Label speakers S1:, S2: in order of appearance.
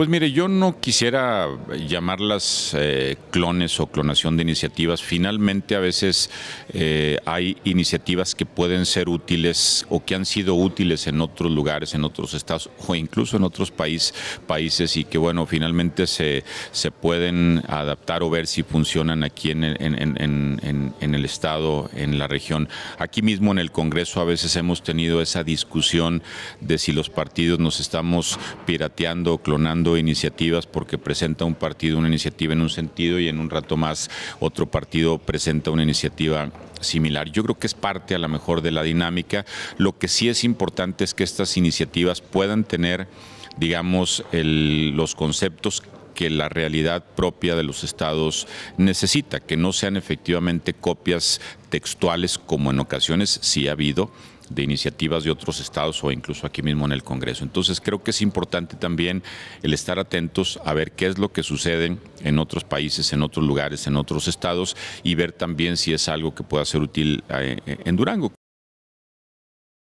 S1: Pues mire, yo no quisiera llamarlas eh, clones o clonación de iniciativas. Finalmente a veces eh, hay iniciativas que pueden ser útiles o que han sido útiles en otros lugares, en otros estados o incluso en otros países y que bueno, finalmente se, pueden adaptar o ver si funcionan aquí en, en, en, en el estado, en la región. Aquí mismo en el Congreso a veces hemos tenido esa discusión de si los partidos nos estamos pirateando, o clonando iniciativas porque presenta un partido una iniciativa en un sentido y en un rato más otro partido presenta una iniciativa similar. Yo creo que es parte a lo mejor de la dinámica. Lo que sí es importante es que estas iniciativas puedan tener digamos, los conceptos que la realidad propia de los estados necesita, que no sean efectivamente copias textuales como en ocasiones sí ha habido de iniciativas de otros estados o incluso aquí mismo en el Congreso. Entonces creo que es importante también el estar atentos a ver qué es lo que sucede en otros países, en otros lugares, en otros estados y ver también si es algo que pueda ser útil eh, en Durango.